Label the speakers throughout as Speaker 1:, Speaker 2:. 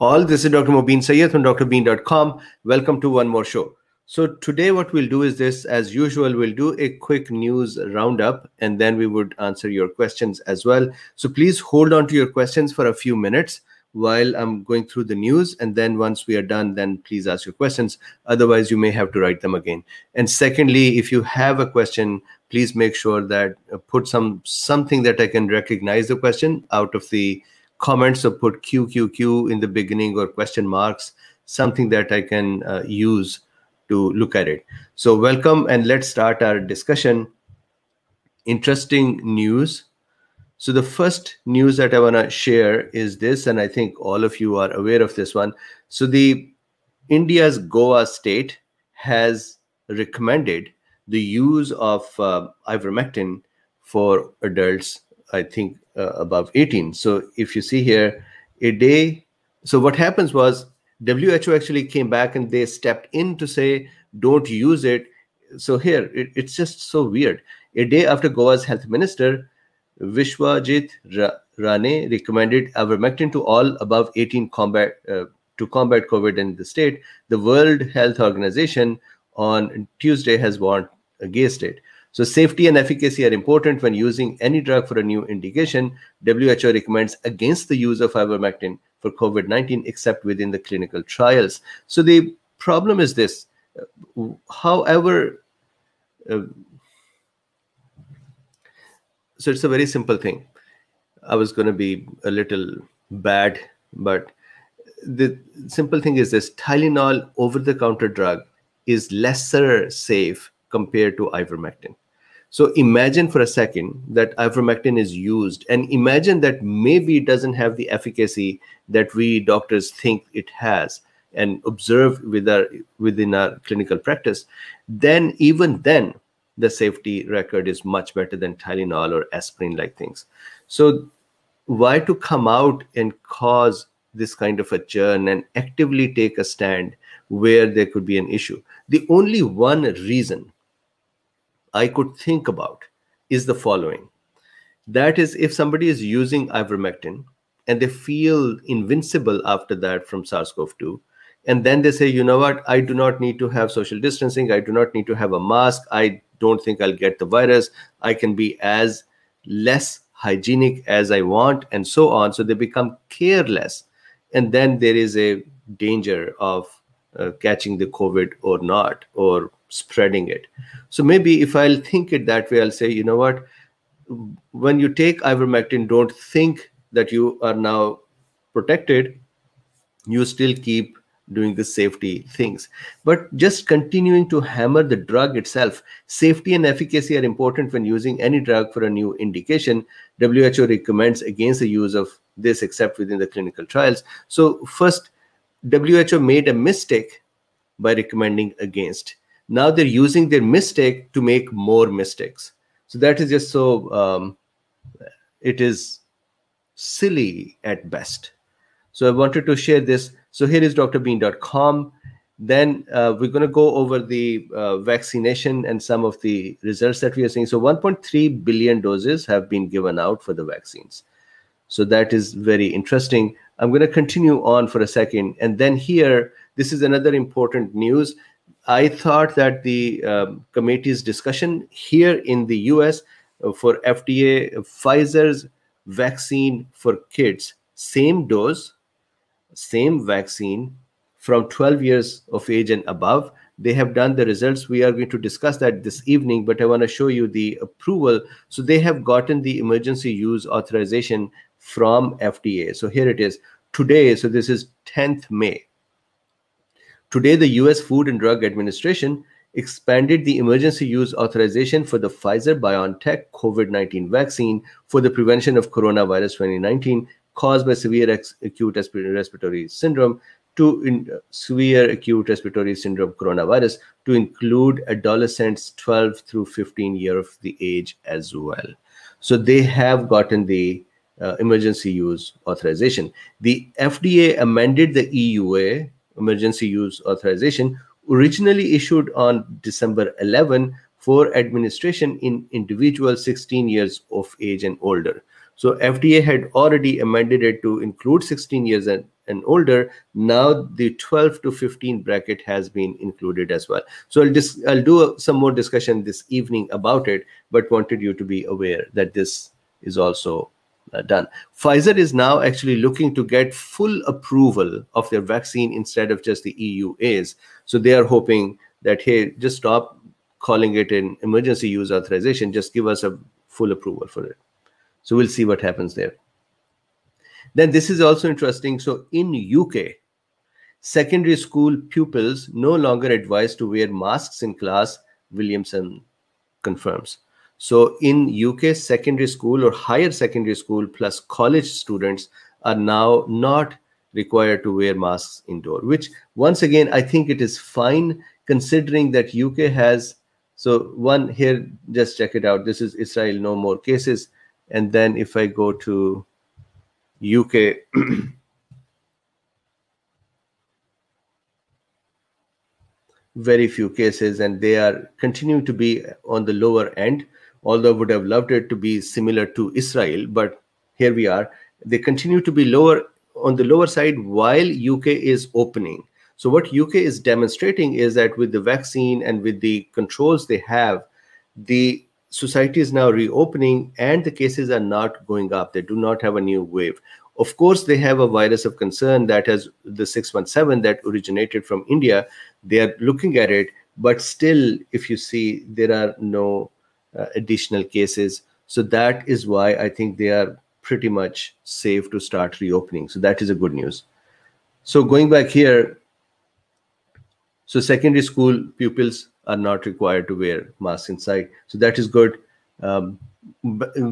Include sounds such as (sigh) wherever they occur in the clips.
Speaker 1: all. This is Dr. Mobeen Sayed from drbean.com. Welcome to one more show. So today what we'll do is this, as usual, we'll do a quick news roundup and then we would answer your questions as well. So please hold on to your questions for a few minutes while I'm going through the news. And then once we are done, then please ask your questions. Otherwise, you may have to write them again. And secondly, if you have a question, please make sure that uh, put some something that I can recognize the question out of the comments or put qqq in the beginning or question marks something that i can uh, use to look at it so welcome and let's start our discussion interesting news so the first news that i want to share is this and i think all of you are aware of this one so the india's goa state has recommended the use of uh, ivermectin for adults I think, uh, above 18. So if you see here, a day. So what happens was WHO actually came back and they stepped in to say, don't use it. So here, it, it's just so weird. A day after Goa's health minister, Vishwajit Rane recommended ivermectin to all above 18 combat uh, to combat COVID in the state. The World Health Organization on Tuesday has warned against it. So safety and efficacy are important when using any drug for a new indication. WHO recommends against the use of ivermectin for COVID-19 except within the clinical trials. So the problem is this. However, uh, so it's a very simple thing. I was going to be a little bad, but the simple thing is this Tylenol over the counter drug is lesser safe compared to ivermectin. So imagine for a second that ivermectin is used, and imagine that maybe it doesn't have the efficacy that we doctors think it has and observe with our, within our clinical practice. Then, even then, the safety record is much better than Tylenol or aspirin like things. So, why to come out and cause this kind of a churn and actively take a stand where there could be an issue? The only one reason I could think about is the following. That is, if somebody is using ivermectin and they feel invincible after that from SARS CoV 2, and then they say, you know what, I do not need to have social distancing, I do not need to have a mask, I don't think I'll get the virus, I can be as less hygienic as I want, and so on. So they become careless. And then there is a danger of uh, catching the COVID or not, or spreading it. So maybe if I'll think it that way, I'll say, you know what, when you take ivermectin, don't think that you are now protected. You still keep doing the safety things. But just continuing to hammer the drug itself. Safety and efficacy are important when using any drug for a new indication. WHO recommends against the use of this except within the clinical trials. So first, WHO made a mistake by recommending against now they're using their mistake to make more mistakes so that is just so um, it is silly at best so i wanted to share this so here is drbean.com then uh, we're going to go over the uh, vaccination and some of the results that we are seeing so 1.3 billion doses have been given out for the vaccines so that is very interesting i'm going to continue on for a second and then here this is another important news I thought that the um, committee's discussion here in the US uh, for FDA Pfizer's vaccine for kids, same dose, same vaccine from 12 years of age and above. They have done the results. We are going to discuss that this evening, but I want to show you the approval. So they have gotten the emergency use authorization from FDA. So here it is today. So this is 10th May. Today, the US Food and Drug Administration expanded the emergency use authorization for the Pfizer BioNTech COVID 19 vaccine for the prevention of coronavirus 2019 caused by severe acute respiratory syndrome to severe acute respiratory syndrome coronavirus to include adolescents 12 through 15 year of the age as well so they have gotten the uh, emergency use authorization the fda amended the eua emergency use authorization, originally issued on December 11 for administration in individuals 16 years of age and older. So FDA had already amended it to include 16 years and, and older. Now the 12 to 15 bracket has been included as well. So I'll, dis- I'll do a, some more discussion this evening about it, but wanted you to be aware that this is also uh, done. Pfizer is now actually looking to get full approval of their vaccine instead of just the EUAs. So they are hoping that, hey, just stop calling it an emergency use authorization, just give us a full approval for it. So we'll see what happens there. Then this is also interesting. So in UK, secondary school pupils no longer advised to wear masks in class, Williamson confirms. So in UK, secondary school or higher secondary school plus college students are now not required to wear masks indoor, which once again, I think it is fine considering that UK has, so one here, just check it out. This is Israel, no more cases. And then if I go to UK, (clears throat) very few cases and they are continuing to be on the lower end although would have loved it to be similar to Israel. But here we are. They continue to be lower on the lower side while UK is opening. So what UK is demonstrating is that with the vaccine and with the controls they have, the society is now reopening and the cases are not going up. They do not have a new wave. Of course, they have a virus of concern that has the 617 that originated from India. They are looking at it, but still, if you see, there are no uh, additional cases. So that is why I think they are pretty much safe to start reopening. So that is a good news. So going back here, so secondary school pupils are not required to wear masks inside. So that is good. Um,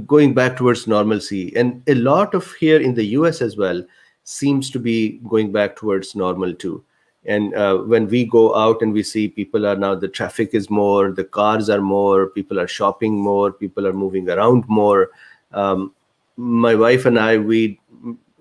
Speaker 1: going back towards normalcy and a lot of here in the US as well seems to be going back towards normal too and uh, when we go out and we see people are now the traffic is more the cars are more people are shopping more people are moving around more um, my wife and i we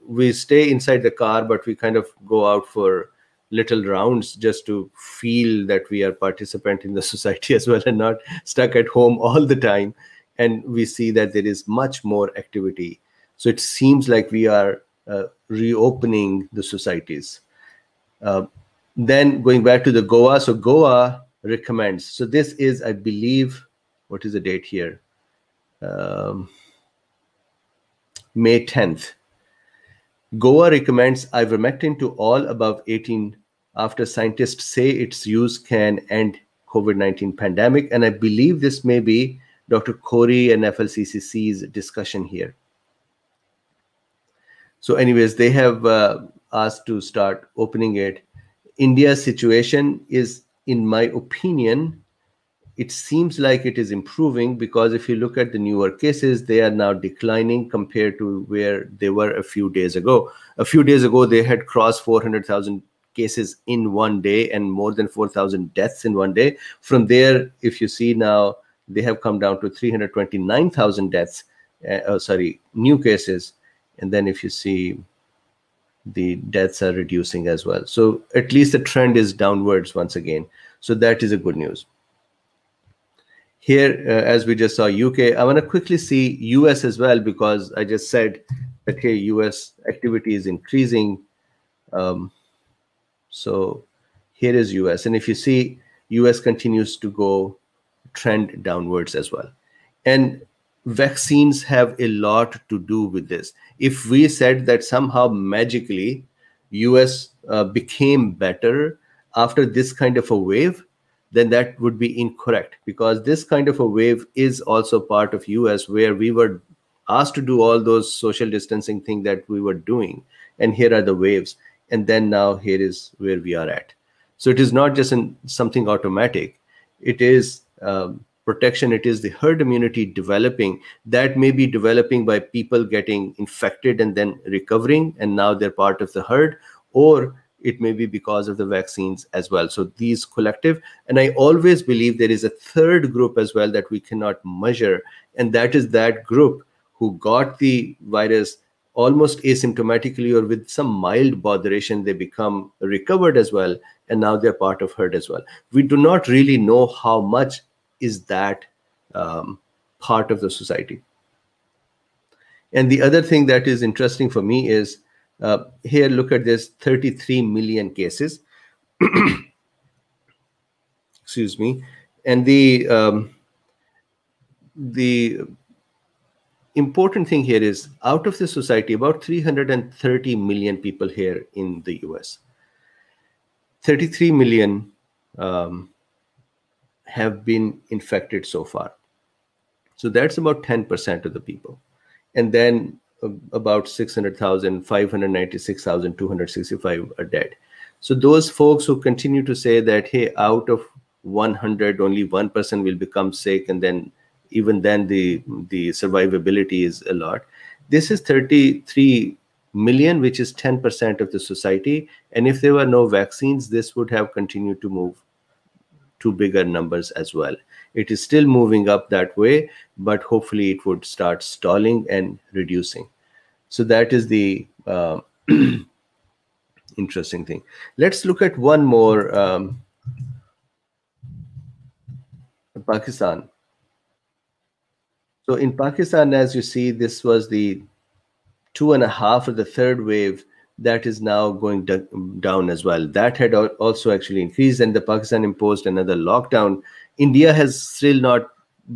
Speaker 1: we stay inside the car but we kind of go out for little rounds just to feel that we are participant in the (laughs) society as well and not stuck at home all the time and we see that there is much more activity so it seems like we are uh, reopening the societies uh, then going back to the Goa, so Goa recommends. So this is, I believe, what is the date here? Um, May 10th. Goa recommends ivermectin to all above 18 after scientists say its use can end COVID-19 pandemic. And I believe this may be Dr. Corey and FLCCC's discussion here. So anyways, they have uh, asked to start opening it India's situation is, in my opinion, it seems like it is improving because if you look at the newer cases, they are now declining compared to where they were a few days ago. A few days ago, they had crossed 400,000 cases in one day and more than 4,000 deaths in one day. From there, if you see now, they have come down to 329,000 deaths, uh, oh, sorry, new cases. And then if you see the deaths are reducing as well. So at least the trend is downwards once again. So that is a good news. Here, uh, as we just saw UK, I want to quickly see US as well, because I just said that okay, US activity is increasing. Um, so here is US. And if you see, US continues to go trend downwards as well. And vaccines have a lot to do with this. If we said that somehow magically US uh, became better after this kind of a wave, then that would be incorrect because this kind of a wave is also part of US where we were asked to do all those social distancing thing that we were doing and here are the waves and then now here is where we are at so it is not just in something automatic it is um, protection it is the herd immunity developing that may be developing by people getting infected and then recovering and now they're part of the herd or it may be because of the vaccines as well so these collective and i always believe there is a third group as well that we cannot measure and that is that group who got the virus almost asymptomatically or with some mild botheration they become recovered as well and now they're part of herd as well we do not really know how much is that um, part of the society. And the other thing that is interesting for me is uh, here, look at this 33 million cases. (clears throat) Excuse me. And the, um, the important thing here is out of the society, about 330 million people here in the US, 33 million um, have been infected so far. So that's about 10% of the people. And then uh, about 600,000, 596,265 are dead. So those folks who continue to say that, hey, out of 100, only one will become sick, and then even then the the survivability is a lot. This is 33 million, which is 10% of the society. And if there were no vaccines, this would have continued to move to bigger numbers as well. It is still moving up that way, but hopefully it would start stalling and reducing. So that is the uh, (clears throat) interesting thing. Let's look at one more um, Pakistan. So in Pakistan, as you see, this was the two and a half or the third wave that is now going down as well. That had also actually increased, and the Pakistan imposed another lockdown. India has still not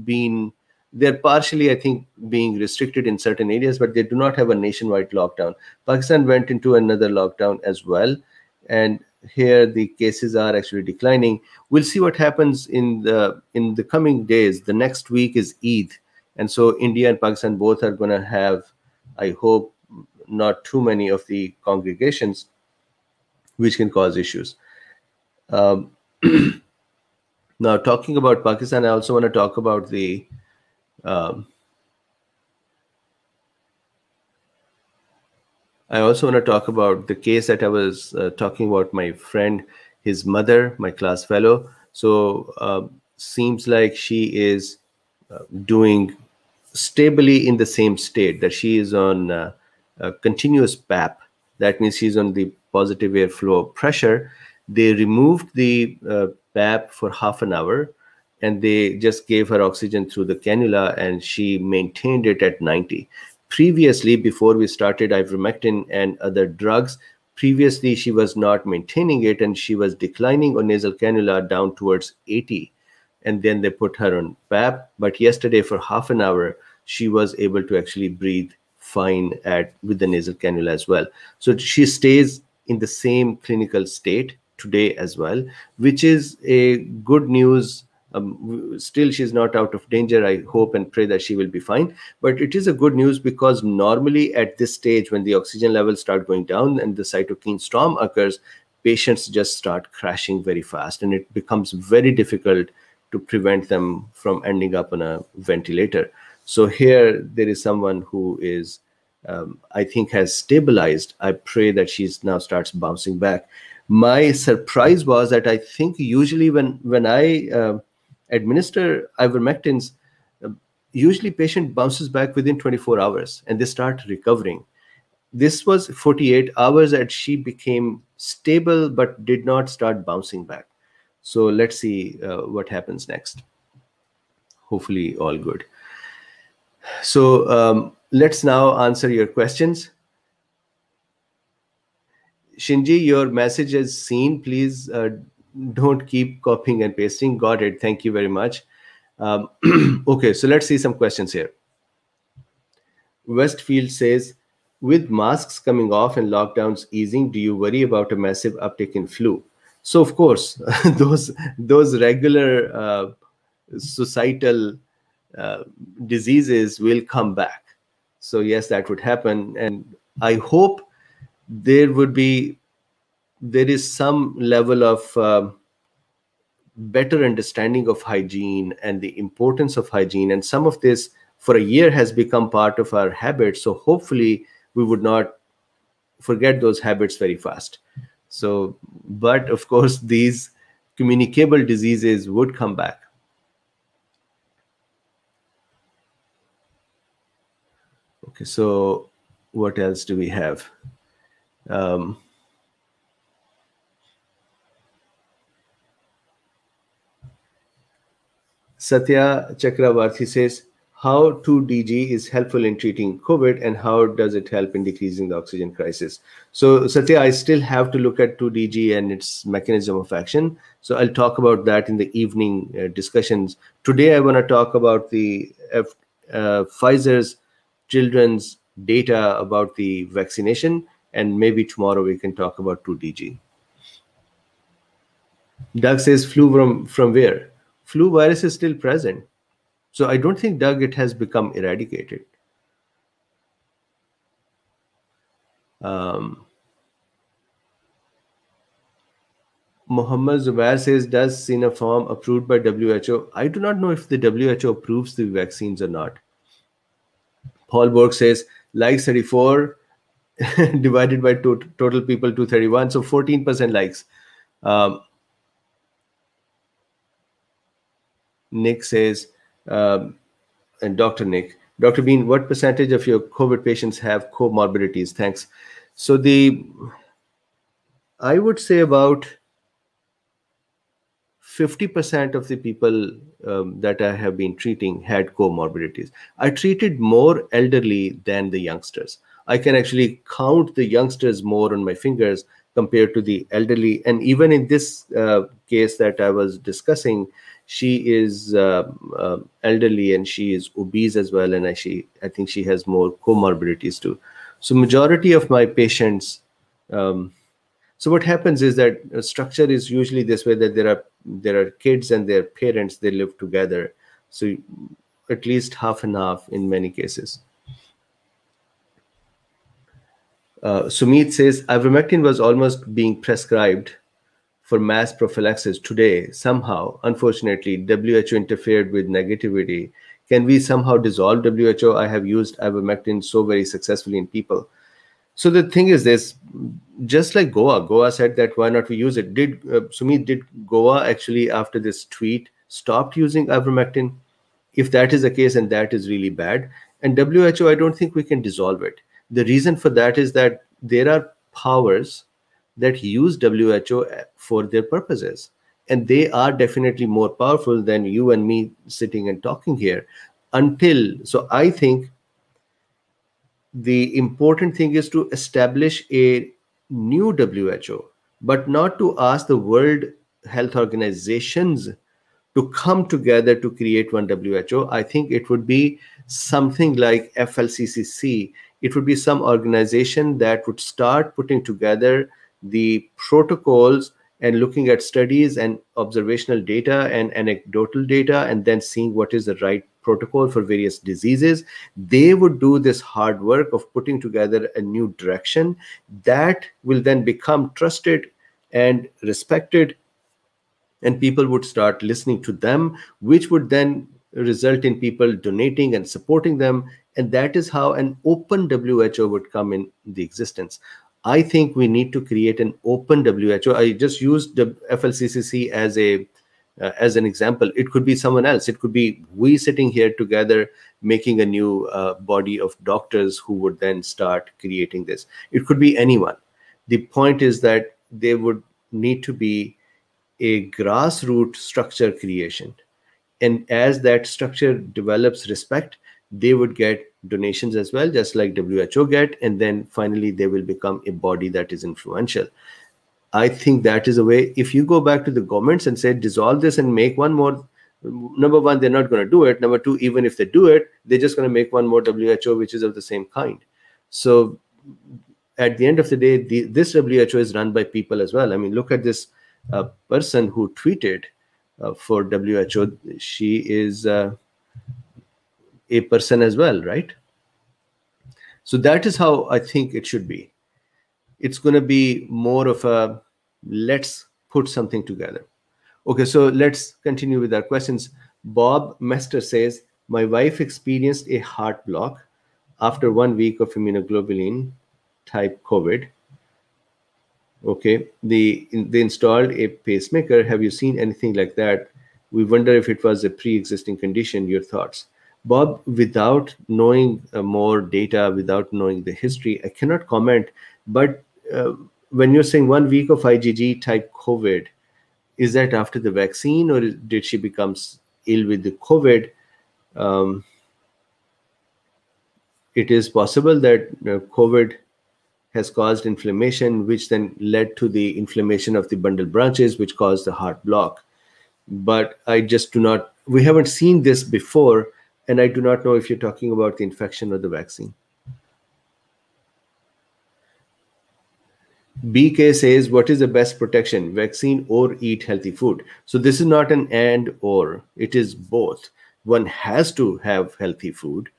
Speaker 1: been. They're partially, I think, being restricted in certain areas, but they do not have a nationwide lockdown. Pakistan went into another lockdown as well, and here the cases are actually declining. We'll see what happens in the in the coming days. The next week is Eid, and so India and Pakistan both are going to have, I hope, not too many of the congregations, which can cause issues. Um, (clears throat) now, talking about Pakistan, I also want to talk about the um, I also want to talk about the case that I was uh, talking about my friend, his mother, my class fellow. So uh, seems like she is uh, doing stably in the same state that she is on uh, a continuous PAP, that means he's on the positive airflow pressure, they removed the uh, for half an hour and they just gave her oxygen through the cannula and she maintained it at 90. Previously, before we started ivermectin and other drugs, previously she was not maintaining it and she was declining on nasal cannula down towards 80 and then they put her on PAP, But yesterday, for half an hour, she was able to actually breathe fine at with the nasal cannula as well. So she stays in the same clinical state today as well, which is a good news. Um, still, she's not out of danger. I hope and pray that she will be fine. But it is a good news because normally at this stage, when the oxygen levels start going down and the cytokine storm occurs, patients just start crashing very fast and it becomes very difficult to prevent them from ending up on a ventilator. So here there is someone who is, um, I think, has stabilized. I pray that she now starts bouncing back. My surprise was that I think usually when when I uh, administer ivermectins, um, usually patient bounces back within 24 hours and they start recovering. This was 48 hours that she became stable but did not start bouncing back. So let's see uh, what happens next. Hopefully all good. So um, let's now answer your questions. Shinji, your message is seen. Please uh, don't keep copying and pasting. Got it. Thank you very much. Um, (clears throat) okay, so let's see some questions here. Westfield says, with masks coming off and lockdowns easing, do you worry about a massive uptick in flu? So, of course, (laughs) those those regular uh, societal uh, diseases will come back. So yes, that would happen, and I hope there would be there is some level of um, better understanding of hygiene and the importance of hygiene, and some of this for a year has become part of our habits. So hopefully, we would not forget those habits very fast. So, but of course, these communicable diseases would come back. Okay, so what else do we have? Um, Satya Chakravarti says, how 2DG is helpful in treating COVID and how does it help in decreasing the oxygen crisis? So Satya, I still have to look at 2DG and its mechanism of action. So I'll talk about that in the evening uh, discussions. Today, I want to talk about the F, uh, Pfizer's children's data about the vaccination. And maybe tomorrow we can talk about 2DG. Doug says flu from, from where? Flu virus is still present. So I don't think, Doug, it has become eradicated. Um, Muhammad Zubair says, does Sinopharm approved by WHO? I do not know if the WHO approves the vaccines or not. Hallberg says likes 34 (laughs) divided by to total people 231. So 14% likes. Um, Nick says, um, and Dr. Nick, Dr. Bean, what percentage of your COVID patients have comorbidities? Thanks. So the, I would say about 50% of the people um, that I have been treating had comorbidities. I treated more elderly than the youngsters. I can actually count the youngsters more on my fingers compared to the elderly. And even in this uh, case that I was discussing, she is uh, uh, elderly and she is obese as well. And I, she, I think she has more comorbidities too. So majority of my patients um, so what happens is that uh, structure is usually this way that there are there are kids and their parents they live together, so at least half and half in many cases. Uh, Sumit says ivermectin was almost being prescribed for mass prophylaxis today. Somehow, unfortunately, WHO interfered with negativity. Can we somehow dissolve WHO? I have used ivermectin so very successfully in people so the thing is this, just like Goa, Goa said that why not we use it? Did uh, Sumit did Goa actually after this tweet stopped using ivermectin? If that is the case, and that is really bad. And WHO, I don't think we can dissolve it. The reason for that is that there are powers that use WHO uh, for their purposes, and they are definitely more powerful than you and me sitting and talking here. Until so, I think the important thing is to establish a new WHO, but not to ask the World Health Organizations to come together to create one WHO. I think it would be something like FLCCC. It would be some organization that would start putting together the protocols and looking at studies and observational data and anecdotal data and then seeing what is the right protocol for various diseases they would do this hard work of putting together a new direction that will then become trusted and respected and people would start listening to them which would then result in people donating and supporting them and that is how an open who would come in the existence I think we need to create an open WHO. I just used the FLCCC as a uh, as an example. It could be someone else. It could be we sitting here together making a new uh, body of doctors who would then start creating this. It could be anyone. The point is that there would need to be a grassroots structure creation. And as that structure develops respect, they would get donations as well, just like WHO get, and then finally they will become a body that is influential. I think that is a way. If you go back to the governments and say dissolve this and make one more, number one, they're not going to do it. Number two, even if they do it, they're just going to make one more WHO, which is of the same kind. So at the end of the day, the, this WHO is run by people as well. I mean, look at this uh, person who tweeted uh, for WHO. She is. Uh, a person as well right so that is how i think it should be it's going to be more of a let's put something together okay so let's continue with our questions bob mester says my wife experienced a heart block after one week of immunoglobulin type covid okay the they installed a pacemaker have you seen anything like that we wonder if it was a pre-existing condition your thoughts Bob, without knowing uh, more data, without knowing the history, I cannot comment. But uh, when you're saying one week of IgG type COVID, is that after the vaccine or did she become ill with the COVID? Um, it is possible that uh, COVID has caused inflammation, which then led to the inflammation of the bundle branches, which caused the heart block. But I just do not, we haven't seen this before and I do not know if you're talking about the infection or the vaccine. BK says, What is the best protection, vaccine or eat healthy food? So this is not an and or, it is both. One has to have healthy food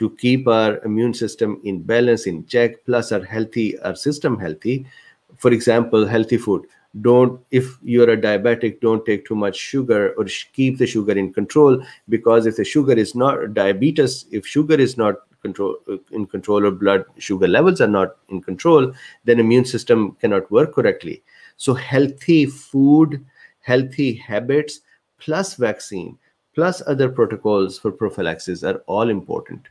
Speaker 1: to keep our immune system in balance, in check, plus our healthy, our system healthy. For example, healthy food don't if you're a diabetic don't take too much sugar or keep the sugar in control because if the sugar is not diabetes if sugar is not control uh, in control or blood sugar levels are not in control then immune system cannot work correctly so healthy food healthy habits plus vaccine plus other protocols for prophylaxis are all important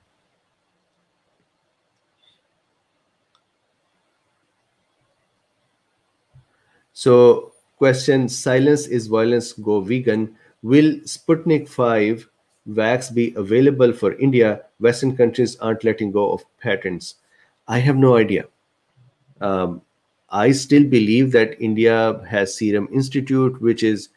Speaker 1: So question, silence is violence, go vegan. Will Sputnik 5 vax be available for India? Western countries aren't letting go of patents. I have no idea. Um, I still believe that India has Serum Institute, which is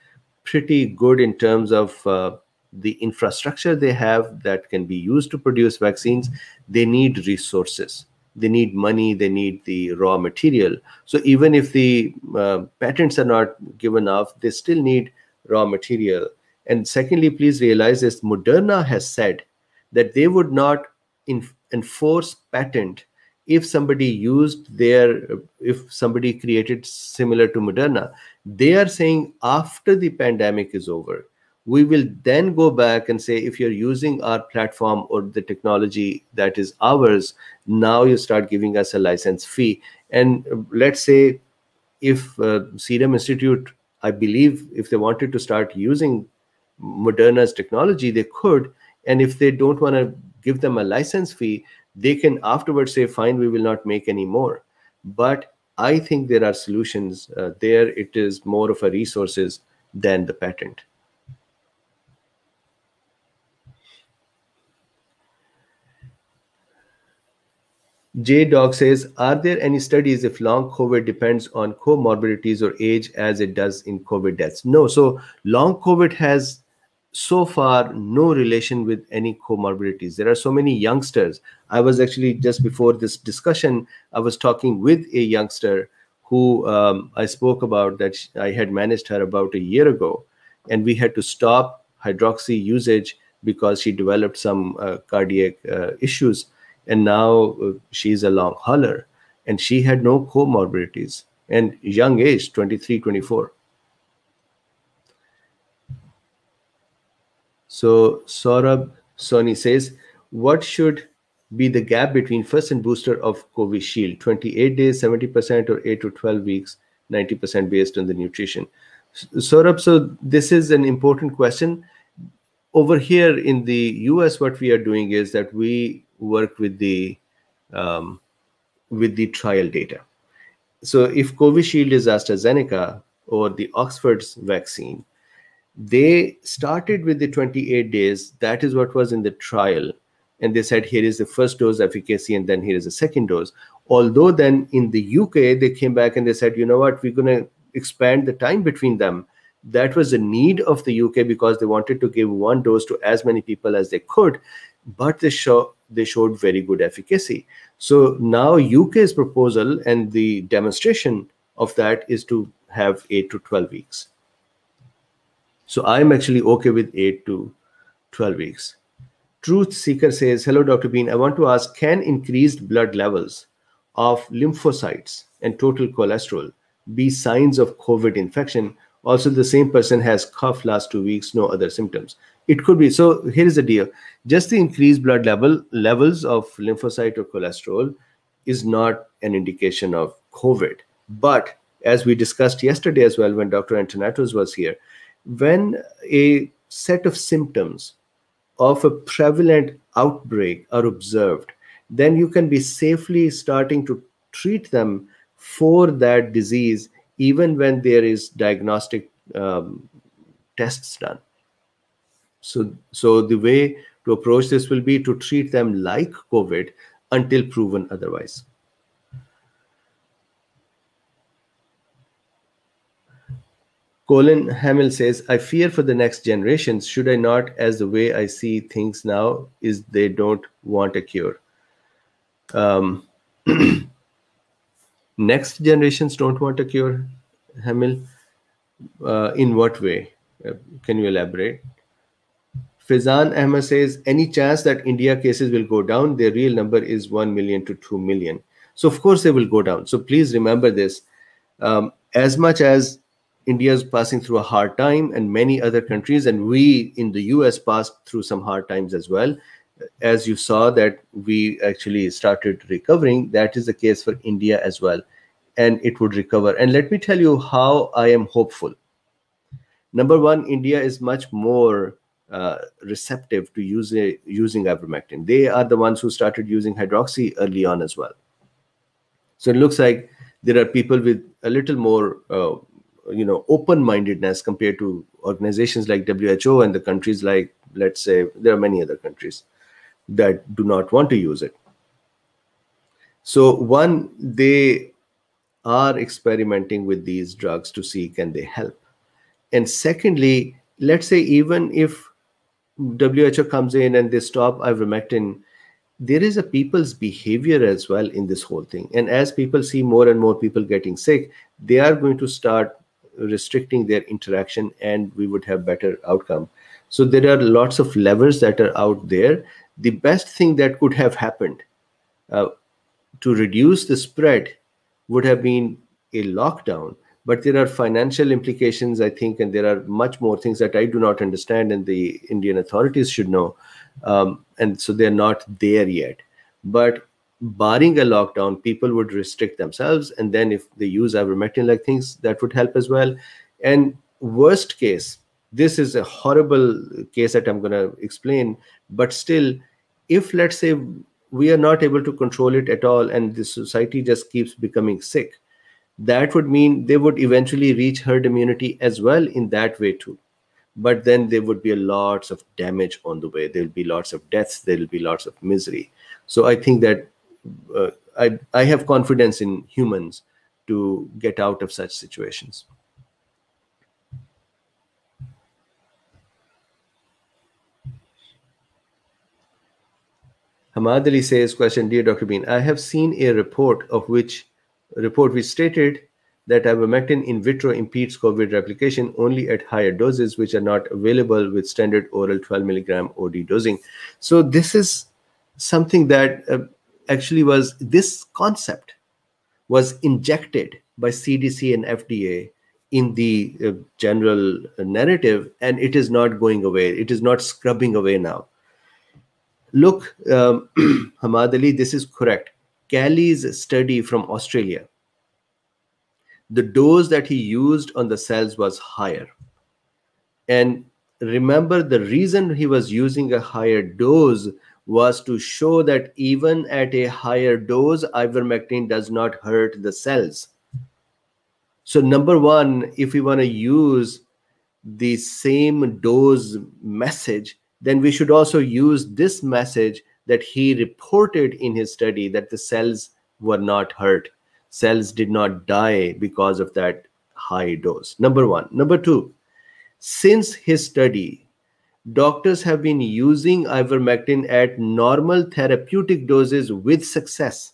Speaker 1: pretty good in terms of uh, the infrastructure they have that can be used to produce vaccines. They need resources they need money they need the raw material so even if the uh, patents are not given off they still need raw material and secondly please realize this moderna has said that they would not enforce patent if somebody used their if somebody created similar to moderna they are saying after the pandemic is over we will then go back and say if you're using our platform or the technology that is ours now you start giving us a license fee and uh, let's say if uh, serum institute i believe if they wanted to start using moderna's technology they could and if they don't want to give them a license fee they can afterwards say fine we will not make any more but i think there are solutions uh, there it is more of a resources than the patent J Dog says, are there any studies if long COVID depends on comorbidities or age as it does in COVID deaths? No. So long COVID has so far no relation with any comorbidities. There are so many youngsters. I was actually just before this discussion, I was talking with a youngster who um, I spoke about that I had managed her about a year ago, and we had to stop hydroxy usage because she developed some uh, cardiac uh, issues and now uh, she's a long hauler and she had no comorbidities and young age 23 24 so saurabh sony says what should be the gap between first and booster of covid shield 28 days 70% or 8 to 12 weeks 90% based on the nutrition saurabh so this is an important question over here in the us what we are doing is that we work with the um, with the trial data. So if Covishield is AstraZeneca or the Oxford's vaccine, they started with the 28 days. That is what was in the trial. And they said, here is the first dose efficacy, and then here is the second dose. Although then in the UK, they came back and they said, you know what, we're going to expand the time between them. That was the need of the UK because they wanted to give one dose to as many people as they could but they show they showed very good efficacy. So now UK's proposal and the demonstration of that is to have 8 to 12 weeks. So I'm actually okay with 8 to 12 weeks. Truth Seeker says, Hello, Dr. Bean. I want to ask Can increased blood levels of lymphocytes and total cholesterol be signs of COVID infection also, the same person has cough last two weeks, no other symptoms. It could be. So here is the deal. Just the increased blood level levels of lymphocyte or cholesterol is not an indication of COVID. But as we discussed yesterday as well, when Dr. Antonatos was here, when a set of symptoms of a prevalent outbreak are observed, then you can be safely starting to treat them for that disease even when there is diagnostic um, tests done. So, so the way to approach this will be to treat them like COVID until proven otherwise. Colin Hamill says, I fear for the next generations. Should I not, as the way I see things now, is they don't want a cure. Um, (clears throat) next generations don't want to cure hamil uh, in what way uh, can you elaborate Fizan Ahmed says, any chance that India cases will go down? Their real number is 1 million to 2 million. So, of course, they will go down. So, please remember this. Um, as much as India is passing through a hard time and many other countries, and we in the US passed through some hard times as well, as you saw that we actually started recovering, that is the case for India as well. And it would recover. And let me tell you how I am hopeful. Number one, India is much more uh, receptive to use, using ivermectin. They are the ones who started using hydroxy early on as well. So it looks like there are people with a little more, uh, you know, open-mindedness compared to organizations like WHO and the countries like, let's say, there are many other countries that do not want to use it. So one, they are experimenting with these drugs to see can they help. And secondly, let's say even if WHO comes in and they stop ivermectin, there is a people's behavior as well in this whole thing. And as people see more and more people getting sick, they are going to start restricting their interaction and we would have better outcome. So there are lots of levers that are out there the best thing that could have happened uh, to reduce the spread would have been a lockdown but there are financial implications i think and there are much more things that i do not understand and the indian authorities should know um, and so they're not there yet but barring a lockdown people would restrict themselves and then if they use ivermectin like things that would help as well and worst case this is a horrible case that i'm going to explain but still if let's say we are not able to control it at all and the society just keeps becoming sick that would mean they would eventually reach herd immunity as well in that way too but then there would be lots of damage on the way there'll be lots of deaths there'll be lots of misery so i think that uh, I, I have confidence in humans to get out of such situations Hamad says, question, dear Dr. Bean, I have seen a report of which report which stated that ivermectin in vitro impedes COVID replication only at higher doses, which are not available with standard oral 12 milligram OD dosing. So this is something that uh, actually was this concept was injected by CDC and FDA in the uh, general narrative, and it is not going away. It is not scrubbing away now. Look, um, (clears throat) Hamad Ali, this is correct. Kelly's study from Australia, the dose that he used on the cells was higher. And remember, the reason he was using a higher dose was to show that even at a higher dose, ivermectin does not hurt the cells. So, number one, if we want to use the same dose message, then we should also use this message that he reported in his study that the cells were not hurt. Cells did not die because of that high dose. Number one. Number two, since his study, doctors have been using ivermectin at normal therapeutic doses with success.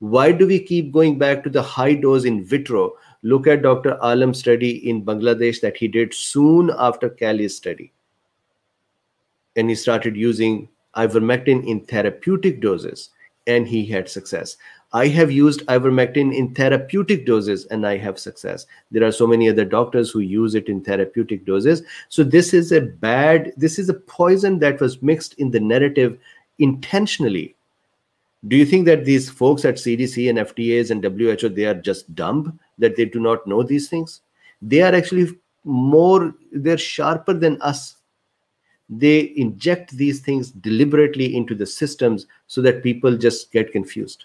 Speaker 1: Why do we keep going back to the high dose in vitro? Look at Dr. Alam's study in Bangladesh that he did soon after Cali's study and he started using ivermectin in therapeutic doses and he had success. I have used ivermectin in therapeutic doses and I have success. There are so many other doctors who use it in therapeutic doses. So this is a bad, this is a poison that was mixed in the narrative intentionally. Do you think that these folks at CDC and FDAs and WHO, they are just dumb that they do not know these things? They are actually more, they're sharper than us they inject these things deliberately into the systems so that people just get confused.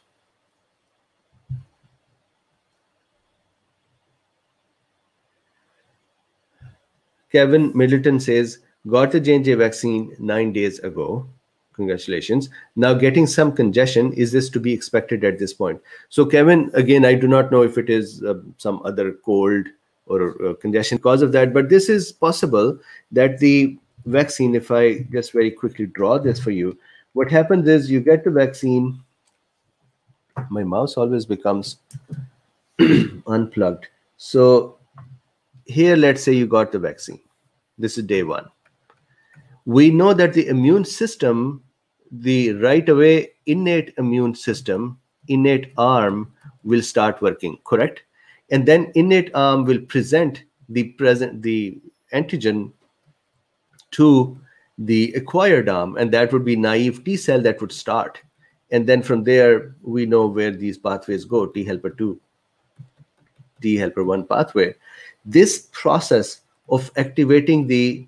Speaker 1: Kevin Middleton says, got the J&J vaccine nine days ago. Congratulations. Now getting some congestion, is this to be expected at this point? So Kevin, again, I do not know if it is uh, some other cold or uh, congestion cause of that, but this is possible that the vaccine, if I just very quickly draw this for you, what happens is you get the vaccine. My mouse always becomes (clears throat) unplugged. So here, let's say you got the vaccine. This is day one. We know that the immune system, the right away innate immune system, innate arm will start working, correct? And then innate arm will present the present the antigen to the acquired arm, and that would be naive T cell that would start. And then from there, we know where these pathways go, T helper 2, T helper 1 pathway. This process of activating the,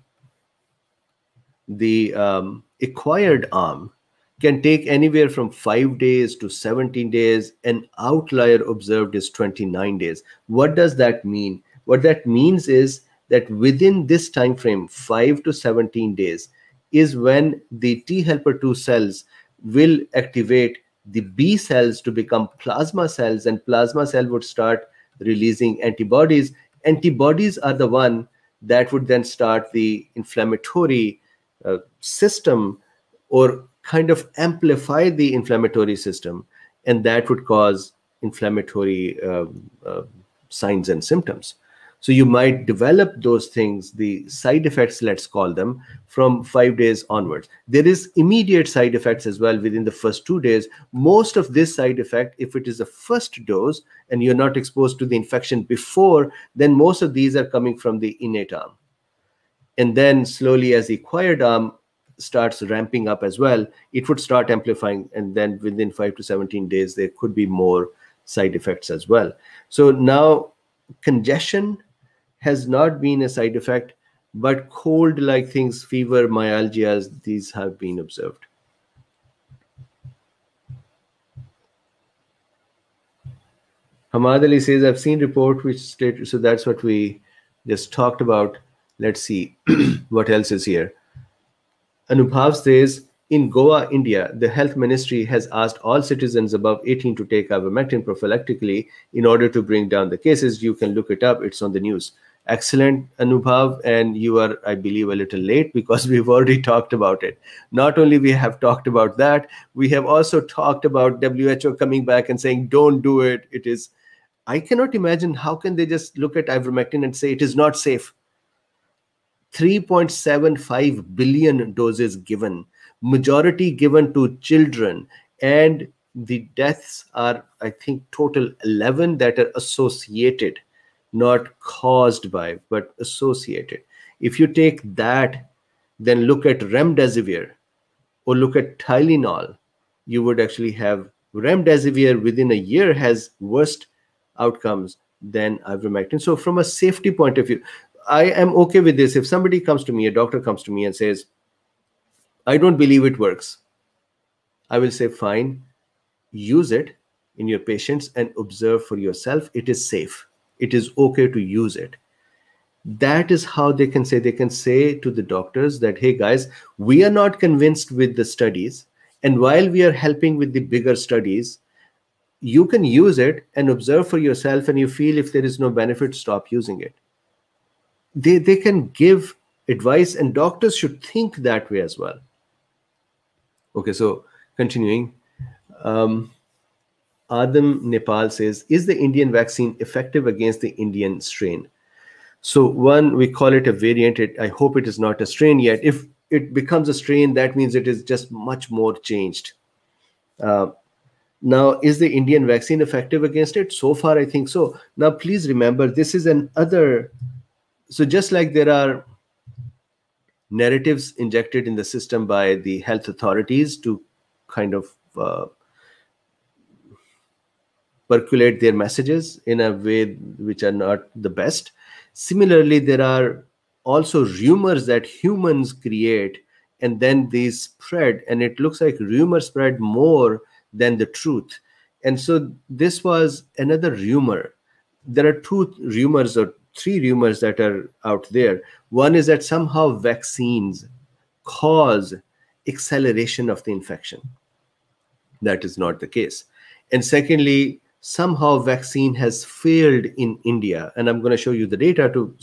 Speaker 1: the um, acquired arm can take anywhere from 5 days to 17 days. An outlier observed is 29 days. What does that mean? What that means is that within this time frame, 5 to 17 days, is when the T helper 2 cells will activate the B cells to become plasma cells, and plasma cell would start releasing antibodies. Antibodies are the one that would then start the inflammatory uh, system or kind of amplify the inflammatory system, and that would cause inflammatory uh, uh, signs and symptoms. So you might develop those things, the side effects, let's call them, from five days onwards. There is immediate side effects as well within the first two days. Most of this side effect, if it is the first dose and you're not exposed to the infection before, then most of these are coming from the innate arm. And then slowly as the acquired arm starts ramping up as well, it would start amplifying. And then within five to 17 days, there could be more side effects as well. So now congestion has not been a side effect, but cold like things, fever, myalgias, these have been observed. Hamad Ali says, I've seen report which state, so that's what we just talked about. Let's see (clears throat) what else is here. Anubhav says, in Goa, India, the health ministry has asked all citizens above 18 to take ivermectin prophylactically in order to bring down the cases. You can look it up, it's on the news excellent anubhav and you are i believe a little late because (laughs) we've already talked about it not only we have talked about that we have also talked about who coming back and saying don't do it it is i cannot imagine how can they just look at ivermectin and say it is not safe 3.75 billion doses given majority given to children and the deaths are i think total 11 that are associated not caused by, but associated. If you take that, then look at remdesivir or look at Tylenol, you would actually have remdesivir within a year has worse outcomes than ivermectin. So from a safety point of view, I am okay with this. If somebody comes to me, a doctor comes to me and says, I don't believe it works. I will say, fine, use it in your patients and observe for yourself. It is safe. It is okay to use it. That is how they can say, they can say to the doctors that, hey guys, we are not convinced with the studies. And while we are helping with the bigger studies, you can use it and observe for yourself and you feel if there is no benefit, stop using it. They, they can give advice and doctors should think that way as well. Okay, so continuing. Um, Adam Nepal says, is the Indian vaccine effective against the Indian strain? So one, we call it a variant. It, I hope it is not a strain yet. If it becomes a strain, that means it is just much more changed. Uh, now, is the Indian vaccine effective against it? So far, I think so. Now, please remember, this is an other. So just like there are narratives injected in the system by the health authorities to kind of uh, percolate their messages in a way which are not the best. Similarly, there are also rumors that humans create and then these spread, and it looks like rumors spread more than the truth. And so this was another rumor. There are two rumors or three rumors that are out there. One is that somehow vaccines cause acceleration of the infection. That is not the case. And secondly, somehow vaccine has failed in India. And I'm going to show you the data to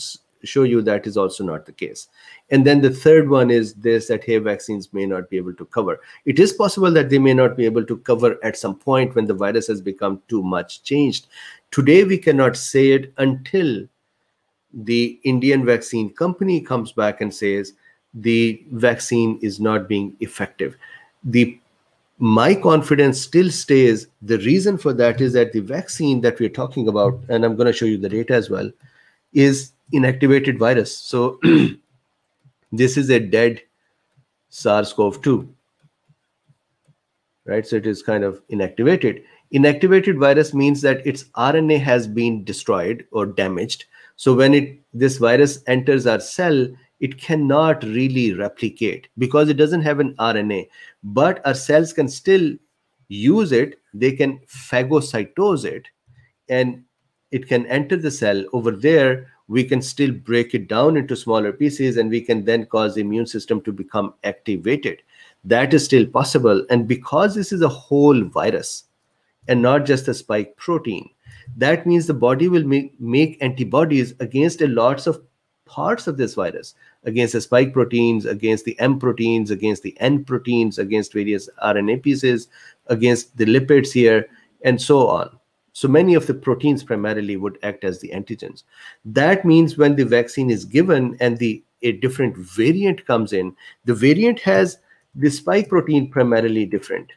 Speaker 1: show you that is also not the case. And then the third one is this that hey, vaccines may not be able to cover. It is possible that they may not be able to cover at some point when the virus has become too much changed. Today, we cannot say it until the Indian vaccine company comes back and says the vaccine is not being effective. The my confidence still stays. The reason for that is that the vaccine that we're talking about, and I'm going to show you the data as well, is inactivated virus. So (clears throat) this is a dead SARS-CoV-2, right? So it is kind of inactivated. Inactivated virus means that its RNA has been destroyed or damaged. So when it this virus enters our cell, it cannot really replicate because it doesn't have an RNA. But our cells can still use it, they can phagocytose it, and it can enter the cell. Over there, we can still break it down into smaller pieces, and we can then cause the immune system to become activated. That is still possible. And because this is a whole virus and not just a spike protein, that means the body will make, make antibodies against a lots of parts of this virus against the spike proteins, against the M proteins, against the N proteins, against various RNA pieces, against the lipids here, and so on. So many of the proteins primarily would act as the antigens. That means when the vaccine is given and the a different variant comes in, the variant has the spike protein primarily different.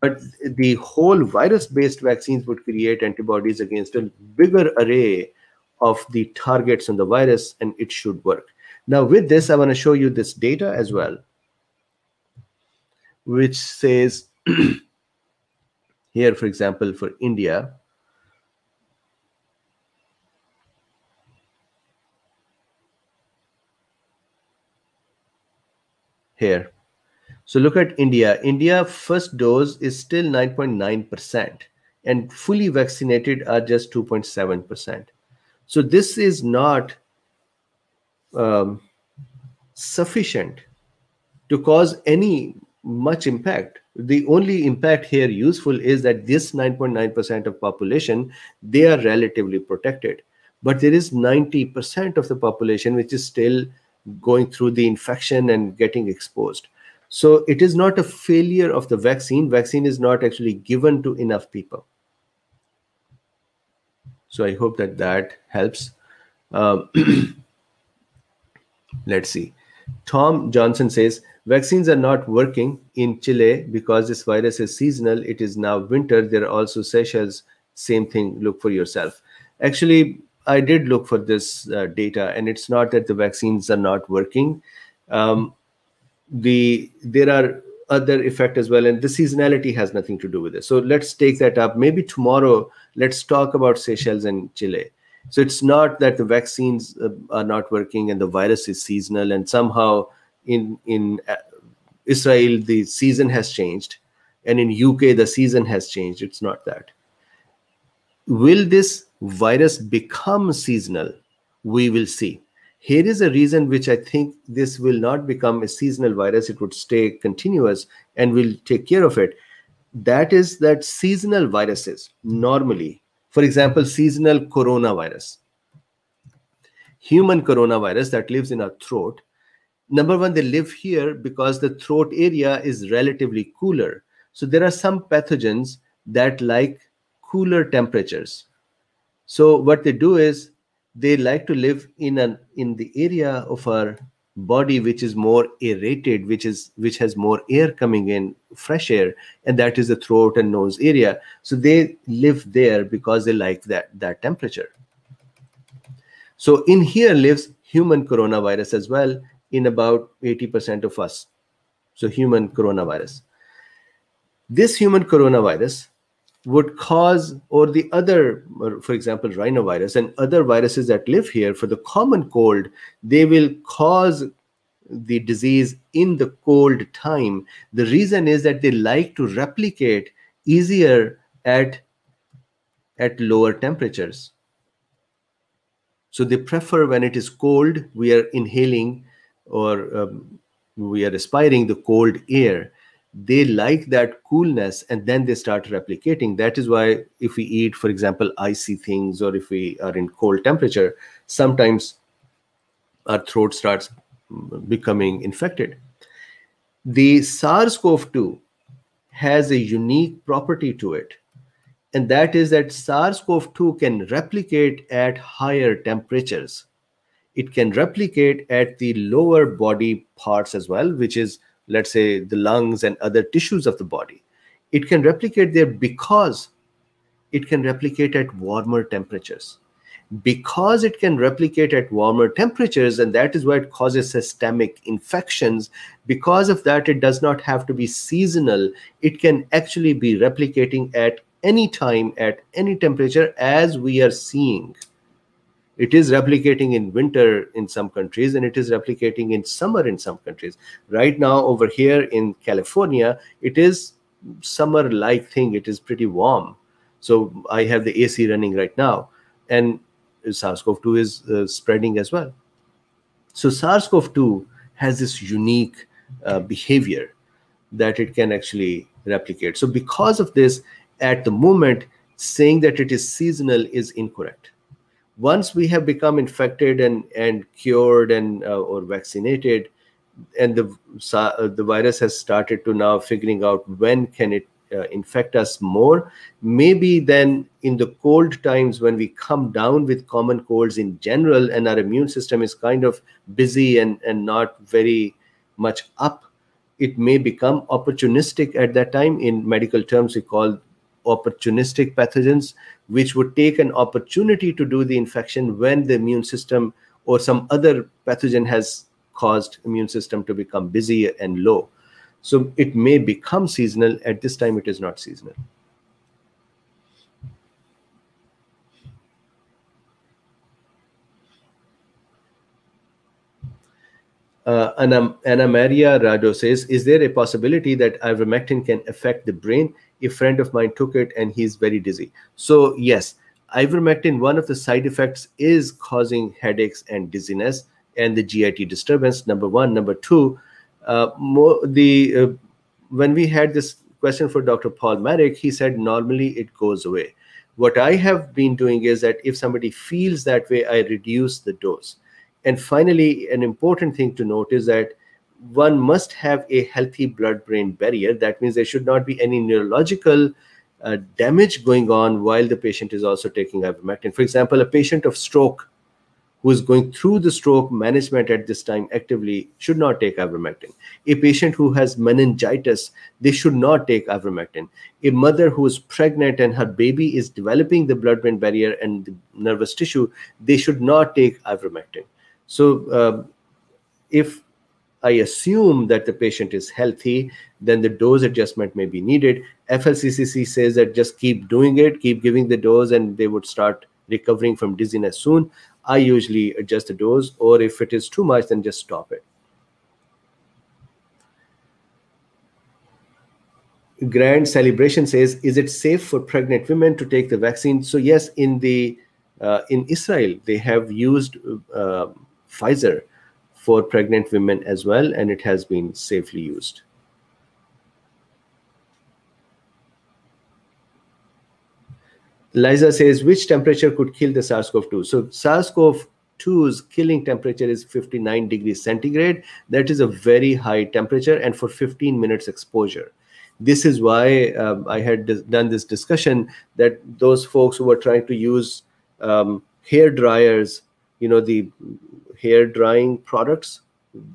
Speaker 1: But the whole virus-based vaccines would create antibodies against a bigger array of the targets on the virus and it should work. Now with this, I want to show you this data as well, which says (clears throat) here, for example, for India, here. So look at India. India first dose is still 9.9% and fully vaccinated are just 2.7%. So this is not um, sufficient to cause any much impact. The only impact here useful is that this 9.9% of population, they are relatively protected. But there is 90% of the population which is still going through the infection and getting exposed. So it is not a failure of the vaccine. Vaccine is not actually given to enough people. So I hope that that helps. Uh, (clears throat) let's see. Tom Johnson says vaccines are not working in Chile because this virus is seasonal. It is now winter. There are also Seychelles. Same thing. Look for yourself. Actually, I did look for this uh, data, and it's not that the vaccines are not working. Um, the there are other effect as well and the seasonality has nothing to do with it so let's take that up maybe tomorrow let's talk about seychelles and chile so it's not that the vaccines uh, are not working and the virus is seasonal and somehow in in uh, israel the season has changed and in uk the season has changed it's not that will this virus become seasonal we will see here is a reason which I think this will not become a seasonal virus. It would stay continuous and we'll take care of it. That is that seasonal viruses normally, for example, seasonal coronavirus, human coronavirus that lives in our throat. Number one, they live here because the throat area is relatively cooler. So there are some pathogens that like cooler temperatures. So what they do is they like to live in an in the area of our body which is more aerated which is which has more air coming in fresh air and that is the throat and nose area so they live there because they like that that temperature so in here lives human coronavirus as well in about 80% of us so human coronavirus this human coronavirus would cause, or the other, for example, rhinovirus and other viruses that live here for the common cold, they will cause the disease in the cold time. The reason is that they like to replicate easier at, at lower temperatures. So they prefer when it is cold, we are inhaling or um, we are respiring the cold air they like that coolness and then they start replicating that is why if we eat for example icy things or if we are in cold temperature sometimes our throat starts becoming infected the SARS-CoV-2 has a unique property to it and that is that SARS-CoV-2 can replicate at higher temperatures it can replicate at the lower body parts as well which is let's say the lungs and other tissues of the body it can replicate there because it can replicate at warmer temperatures because it can replicate at warmer temperatures and that is why it causes systemic infections because of that it does not have to be seasonal it can actually be replicating at any time at any temperature as we are seeing it is replicating in winter in some countries and it is replicating in summer in some countries. Right now, over here in California, it is summer like thing. It is pretty warm. So I have the AC running right now, and SARS CoV 2 is uh, spreading as well. So SARS CoV 2 has this unique uh, behavior that it can actually replicate. So because of this, at the moment, saying that it is seasonal is incorrect once we have become infected and and cured and uh, or vaccinated and the uh, the virus has started to now figuring out when can it uh, infect us more maybe then in the cold times when we come down with common colds in general and our immune system is kind of busy and and not very much up it may become opportunistic at that time in medical terms we call opportunistic pathogens, which would take an opportunity to do the infection when the immune system or some other pathogen has caused immune system to become busy and low. So it may become seasonal. At this time, it is not seasonal. Uh, Anna, Anna Maria Rado says, is there a possibility that ivermectin can affect the brain? a friend of mine took it and he's very dizzy. So yes, ivermectin, one of the side effects is causing headaches and dizziness and the GIT disturbance, number one. Number two, uh, more, the uh, when we had this question for Dr. Paul Merrick, he said normally it goes away. What I have been doing is that if somebody feels that way, I reduce the dose. And finally, an important thing to note is that one must have a healthy blood brain barrier. That means there should not be any neurological uh, damage going on while the patient is also taking ivermectin. For example, a patient of stroke who is going through the stroke management at this time actively should not take ivermectin. A patient who has meningitis, they should not take ivermectin. A mother who is pregnant and her baby is developing the blood brain barrier and the nervous tissue, they should not take ivermectin. So, uh, if I assume that the patient is healthy, then the dose adjustment may be needed. FLCCC says that just keep doing it, keep giving the dose, and they would start recovering from dizziness soon. I usually adjust the dose, or if it is too much, then just stop it. Grand Celebration says, is it safe for pregnant women to take the vaccine? So yes, in the uh, in Israel, they have used uh, Pfizer for pregnant women as well, and it has been safely used. Liza says, which temperature could kill the SARS-CoV-2? So SARS-CoV-2's killing temperature is 59 degrees centigrade. That is a very high temperature and for 15 minutes exposure. This is why um, I had done this discussion that those folks who were trying to use um, hair dryers you know the hair drying products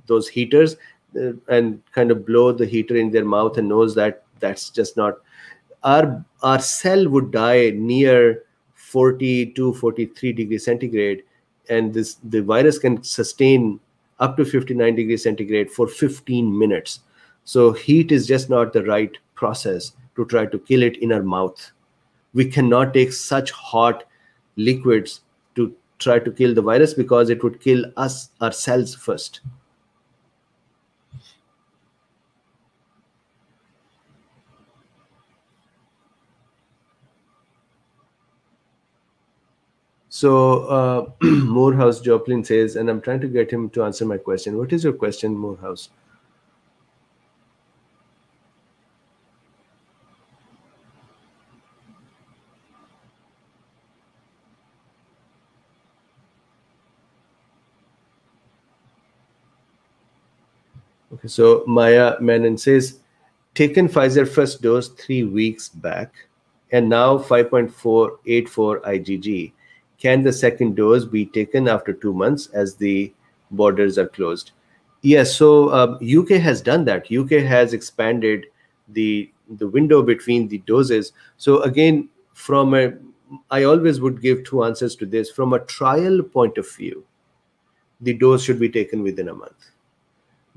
Speaker 1: those heaters uh, and kind of blow the heater in their mouth and nose that that's just not our our cell would die near 42 43 degree centigrade and this the virus can sustain up to 59 degrees centigrade for 15 minutes so heat is just not the right process to try to kill it in our mouth we cannot take such hot liquids try to kill the virus because it would kill us ourselves first. So uh, (clears throat) Morehouse Joplin says, and I'm trying to get him to answer my question. What is your question, Morehouse? So Maya Menon says, taken Pfizer first dose three weeks back, and now 5.484 IgG. Can the second dose be taken after two months as the borders are closed? Yes, so UK um, has done that. UK has expanded the the window between the doses. So again, from a I always would give two answers to this. From a trial point of view, the dose should be taken within a month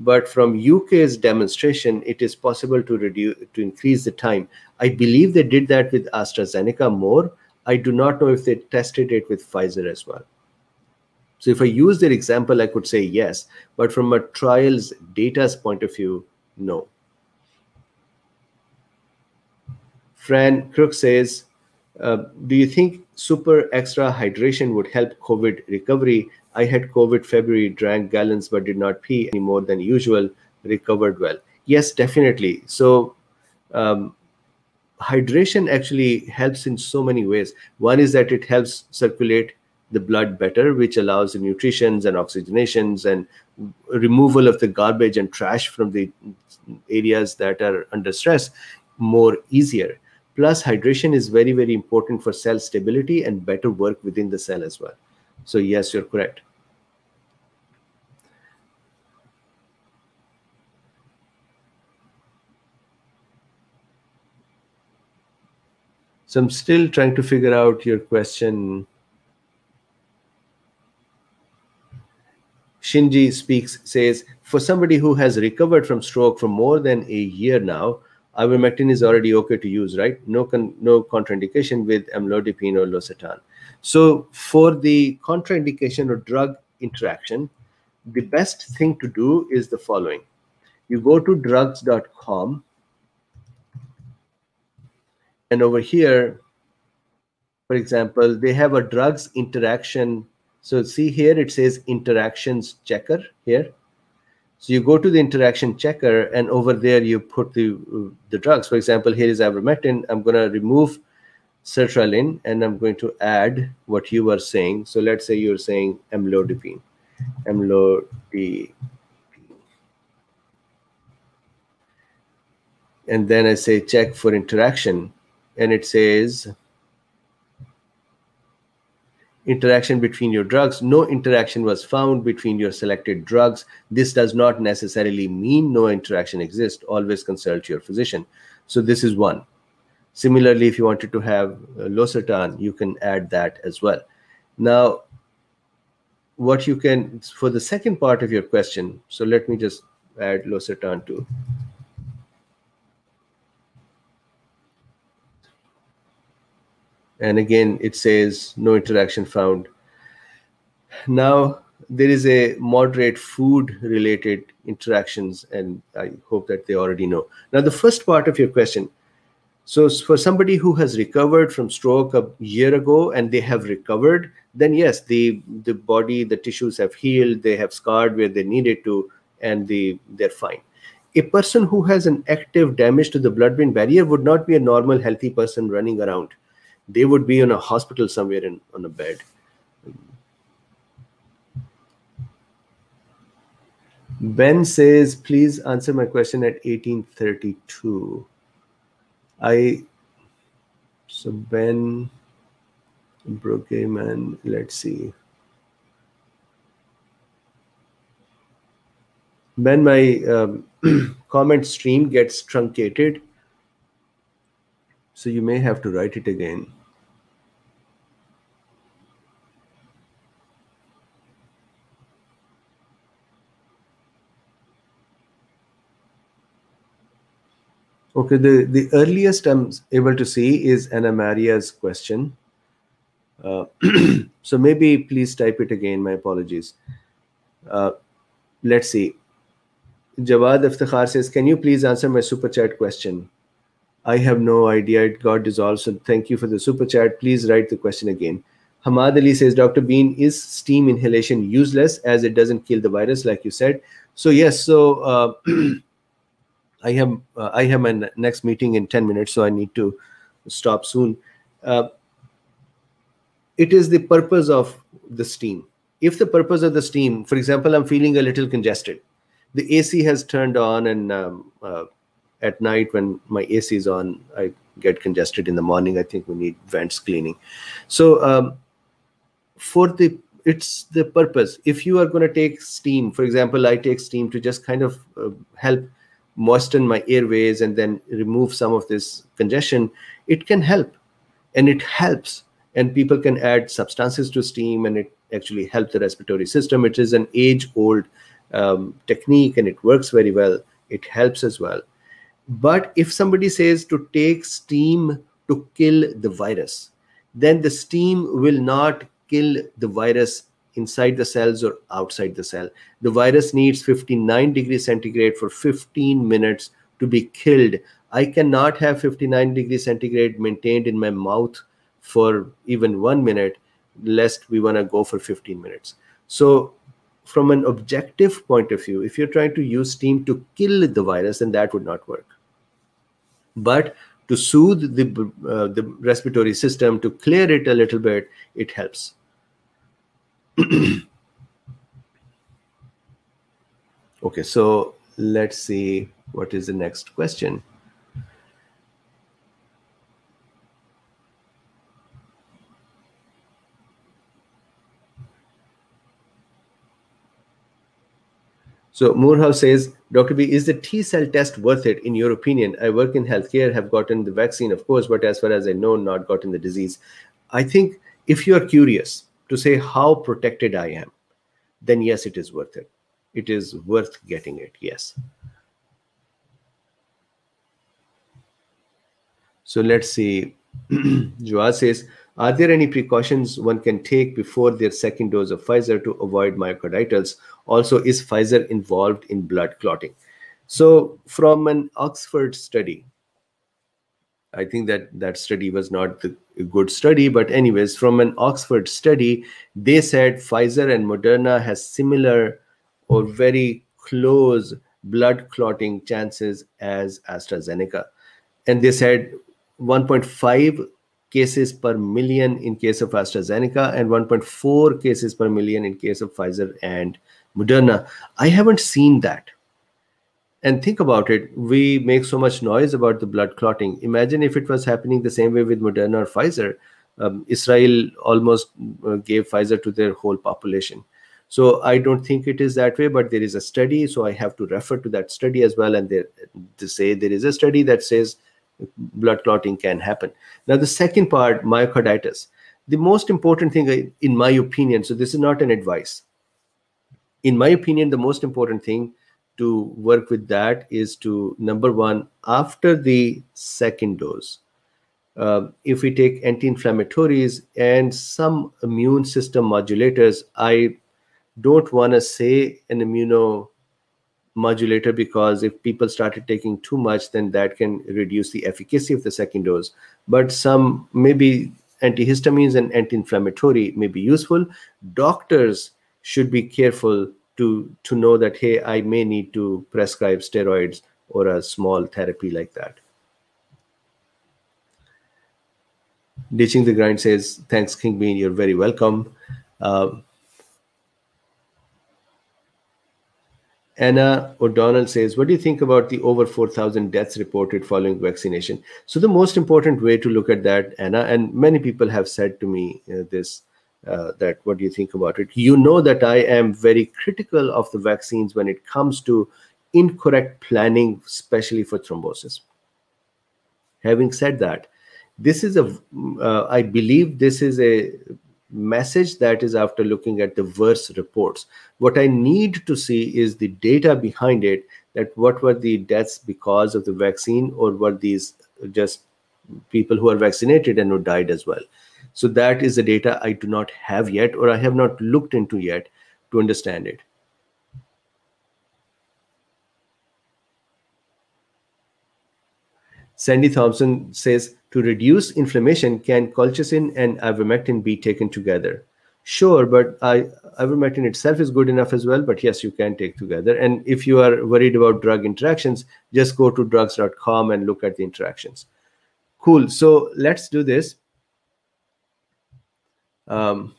Speaker 1: but from UK's demonstration, it is possible to reduce to increase the time. I believe they did that with AstraZeneca more. I do not know if they tested it with Pfizer as well. So if I use their example, I could say yes, but from a trials data's point of view, no. Fran Crook says, uh, do you think super extra hydration would help COVID recovery? I had COVID February, drank gallons, but did not pee any more than usual, recovered well. Yes, definitely. So, um, hydration actually helps in so many ways. One is that it helps circulate the blood better, which allows the nutritions and oxygenations and removal of the garbage and trash from the areas that are under stress more easier. Plus, hydration is very, very important for cell stability and better work within the cell as well. So, yes, you're correct. So I'm still trying to figure out your question. Shinji speaks says, for somebody who has recovered from stroke for more than a year now, ivermectin is already okay to use, right? No, con no contraindication with amlodipine or losartan. So for the contraindication or drug interaction, the best thing to do is the following. You go to drugs.com and over here, for example, they have a drugs interaction. So see here, it says interactions checker here. So you go to the interaction checker and over there you put the, the drugs. For example, here is ivermectin. I'm going to remove sertraline and I'm going to add what you are saying. So let's say you're saying amlodipine. Amlodipine. And then I say check for interaction and it says interaction between your drugs. No interaction was found between your selected drugs. This does not necessarily mean no interaction exists. Always consult your physician. So this is one. Similarly, if you wanted to have uh, losartan, you can add that as well. Now, what you can, for the second part of your question, so let me just add losartan to And again, it says no interaction found. Now, there is a moderate food related interactions, and I hope that they already know. Now, the first part of your question. So, for somebody who has recovered from stroke a year ago and they have recovered, then yes, the, the body, the tissues have healed, they have scarred where they needed to, and the, they're fine a person who has an active damage to the blood brain barrier would not be a normal healthy person running around they would be in a hospital somewhere in on a bed ben says please answer my question at 1832 i so ben and let's see ben my um, (clears throat) comment stream gets truncated so you may have to write it again Okay, the, the earliest I'm able to see is Anna Maria's question. Uh, (clears throat) so maybe please type it again. My apologies. Uh, let's see. Jawad Iftikhar says, can you please answer my super chat question? I have no idea. It got dissolved. So thank you for the super chat. Please write the question again. Hamad Ali says, Dr. Bean, is steam inhalation useless as it doesn't kill the virus, like you said? So yes, so uh, (clears throat) I have uh, I have my next meeting in 10 minutes, so I need to stop soon. Uh, it is the purpose of the steam. If the purpose of the steam, for example, I'm feeling a little congested, the AC has turned on, and um, uh, at night when my AC is on, I get congested. In the morning, I think we need vents cleaning. So um, for the it's the purpose. If you are going to take steam, for example, I take steam to just kind of uh, help moisten my airways and then remove some of this congestion, it can help. And it helps. And people can add substances to steam and it actually helps the respiratory system. It is an age old um, technique and it works very well. It helps as well. But if somebody says to take steam to kill the virus, then the steam will not kill the virus inside the cells or outside the cell. The virus needs 59 degrees centigrade for 15 minutes to be killed. I cannot have 59 degrees centigrade maintained in my mouth for even one minute, lest we want to go for 15 minutes. So from an objective point of view, if you're trying to use steam to kill the virus, then that would not work. But to soothe the, uh, the respiratory system, to clear it a little bit, it helps. (clears throat) okay, so let's see what is the next question. So Moorhouse says, Dr. B, is the T cell test worth it in your opinion? I work in healthcare, have gotten the vaccine, of course, but as far as I know, not gotten the disease. I think if you are curious, to say how protected I am, then yes, it is worth it. It is worth getting it. Yes. So let's see. (clears throat) Joa says, are there any precautions one can take before their second dose of Pfizer to avoid myocarditis? Also, is Pfizer involved in blood clotting? So, from an Oxford study, I think that that study was not a good study, but anyways, from an Oxford study, they said Pfizer and Moderna has similar or very close blood clotting chances as AstraZeneca, and they said 1.5 cases per million in case of AstraZeneca and 1.4 cases per million in case of Pfizer and Moderna. I haven't seen that and think about it we make so much noise about the blood clotting imagine if it was happening the same way with moderna or pfizer um, israel almost uh, gave pfizer to their whole population so i don't think it is that way but there is a study so i have to refer to that study as well and they they say there is a study that says blood clotting can happen now the second part myocarditis the most important thing in my opinion so this is not an advice in my opinion the most important thing to work with that is to number one, after the second dose, uh, if we take anti-inflammatories and some immune system modulators, I don't want to say an immunomodulator because if people started taking too much, then that can reduce the efficacy of the second dose. But some maybe antihistamines and anti-inflammatory may be useful. Doctors should be careful to to know that hey i may need to prescribe steroids or a small therapy like that ditching the grind says thanks king bean you're very welcome uh, Anna O'Donnell says, What do you think about the over 4,000 deaths reported following vaccination? So, the most important way to look at that, Anna, and many people have said to me uh, this uh, that what do you think about it? You know that I am very critical of the vaccines when it comes to incorrect planning, especially for thrombosis. Having said that, this is a uh, I believe this is a message that is after looking at the worst reports. What I need to see is the data behind it that what were the deaths because of the vaccine or were these just people who are vaccinated and who died as well. So that is the data I do not have yet, or I have not looked into yet to understand it. Sandy Thompson says, to reduce inflammation, can colchicine and ivermectin be taken together? Sure, but I, ivermectin itself is good enough as well, but yes, you can take together. And if you are worried about drug interactions, just go to drugs.com and look at the interactions. Cool, so let's do this. Um,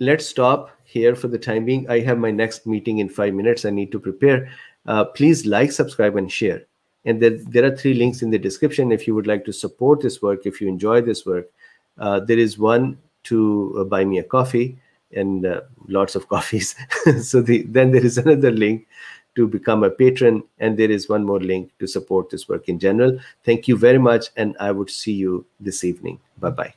Speaker 1: let's stop here for the time being. I have my next meeting in five minutes. I need to prepare. Uh, please like, subscribe, and share. And there, there are three links in the description if you would like to support this work, if you enjoy this work. Uh, there is one to uh, buy me a coffee and uh, lots of (laughs) coffees. so the, then there is another link to become a patron. And there is one more link to support this work in general. Thank you very much. And I would see you this evening. Bye-bye.